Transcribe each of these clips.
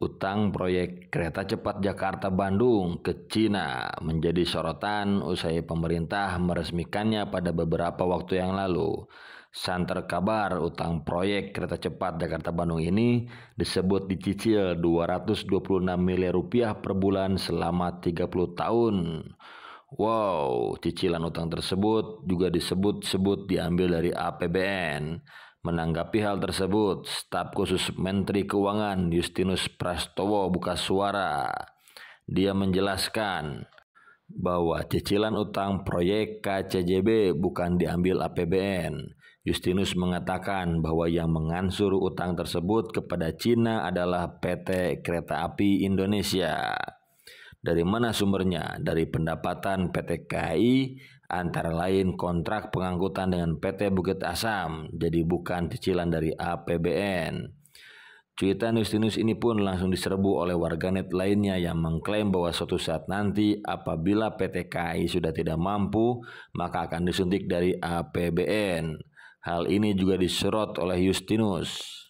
Utang proyek kereta cepat Jakarta-Bandung ke Cina menjadi sorotan usai pemerintah meresmikannya pada beberapa waktu yang lalu. Santer kabar utang proyek kereta cepat Jakarta-Bandung ini disebut dicicil 226 miliar rupiah per bulan selama 30 tahun. Wow, cicilan utang tersebut juga disebut-sebut diambil dari APBN. Menanggapi hal tersebut, staf khusus Menteri Keuangan Justinus Prastowo buka suara. Dia menjelaskan bahwa cicilan utang proyek KCJB bukan diambil APBN. Justinus mengatakan bahwa yang mengansur utang tersebut kepada Cina adalah PT Kereta Api Indonesia. Dari mana sumbernya? Dari pendapatan PT KAI, antara lain kontrak pengangkutan dengan PT Bukit Asam, jadi bukan cicilan dari APBN. Cuitan Justinus ini pun langsung diserbu oleh warganet lainnya yang mengklaim bahwa suatu saat nanti apabila PT KAI sudah tidak mampu, maka akan disuntik dari APBN. Hal ini juga diserot oleh Justinus.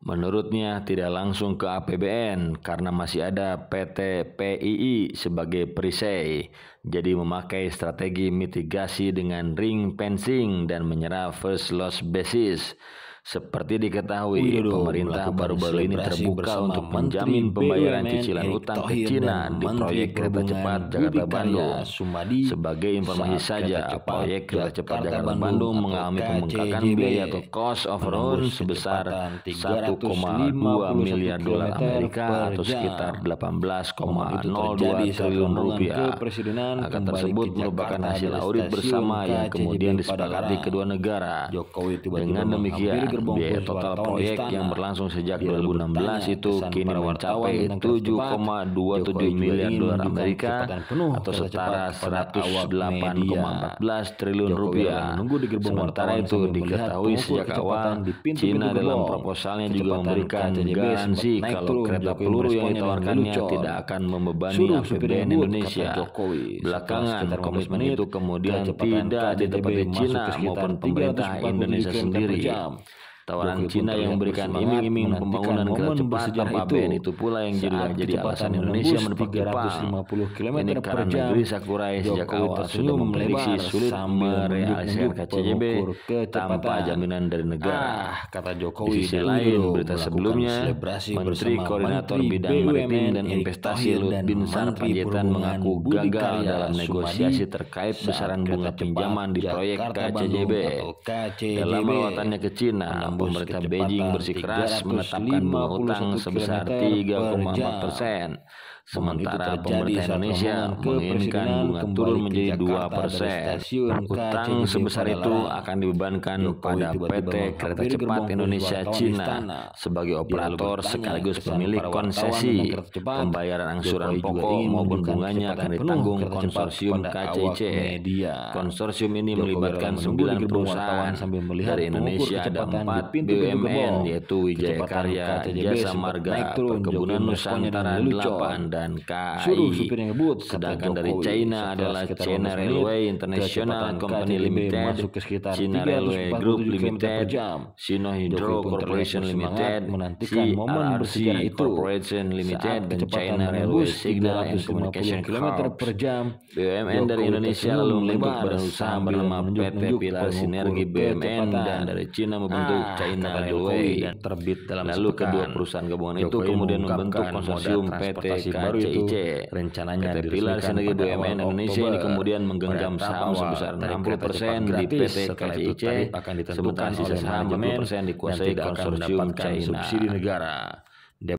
Menurutnya tidak langsung ke APBN karena masih ada PT PII sebagai perisai, jadi memakai strategi mitigasi dengan ring fencing dan menyerah first loss basis. Seperti diketahui, Widodo pemerintah baru-baru ini terbuka untuk menjamin e, pembayaran BUMN cicilan utang ke Cina di proyek kereta cepat Jakarta-Bandung. Sebagai informasi saja, proyek kereta cepat Jakarta-Bandung mengalami pembengkakan biaya atau cost of run sebesar 1,2 miliar dolar Amerika atau sekitar 18,02 triliun rupiah. Akan tersebut merupakan hasil audit bersama yang kemudian disepakati kedua negara. Dengan demikian, gerbong biaya total proyek yang berlangsung sejak 2016 itu kini mencapai 7,27 miliar dolar Amerika penuh, atau setara 108,14 triliun rupiah. Sementara itu diketahui sejak awal Cina dalam proposalnya juga memberikan garansi kalau kereta peluru yang ditawarkannya tidak akan membebani APBN Indonesia. Belakangan komitmen itu kemudian tidak ditepati Cina maupun pemerintah Indonesia sendiri. Tawaran Cina yang ya, memberikan iming-iming pembangunan kereta cepat tanpa BN itu pula yang jadi jadi alasan Indonesia menepuk 350 km Ini jam. negeri Sakurai sejak awal sudah memprediksi sulit merealisasikan KCJB tanpa jaminan dari negara. Ah, kata Jokowi di sisi lain, berita sebelumnya, Menteri Koordinator Bidang Maritim dan Investasi Luhut Bin Sarpanjaitan mengaku gagal dalam negosiasi terkait besaran bunga pinjaman di proyek KCJB. Dalam lawatannya ke Cina, pemerintah Beijing bersikeras menetapkan bunga utang sebesar 3,4 persen Sementara pemerintah Indonesia menginginkan bunga turun menjadi dua persen. Utang sebesar itu akan dibebankan pada PT Kereta Cepat Indonesia Cina sebagai operator sekaligus pemilik konsesi. Pembayaran angsuran pokok maupun bunganya akan ditanggung konsorsium KCC. Konsorsium ini melibatkan sembilan perusahaan dari Indonesia ada empat BUMN yaitu Wijaya Karya, Jasa Marga, Perkebunan Nusantara 8 dan dan KAI. Suruh ngebut. Sedangkan dari China adalah China Railway International Company Limited, China Railway Group Limited, Hydro Corporation Limited, menantikan momen bersejarah itu. Corporation Limited dan China Railway Signal and Communication km per jam. BUMN dari Indonesia lalu membentuk berusaha usaha bernama PT Pilar Sinergi BUMN dan dari China membentuk ah, China Railway dan terbit dalam lalu kedua perusahaan gabungan itu kemudian membentuk konsorsium PT baru itu rencananya PT Pilar Sinergi BUMN Indonesia ini kemudian menggenggam saham sebesar 60% di PT KCIC akan ditentukan sisa saham BUMN dikuasai konsorsium China. subsidi negara.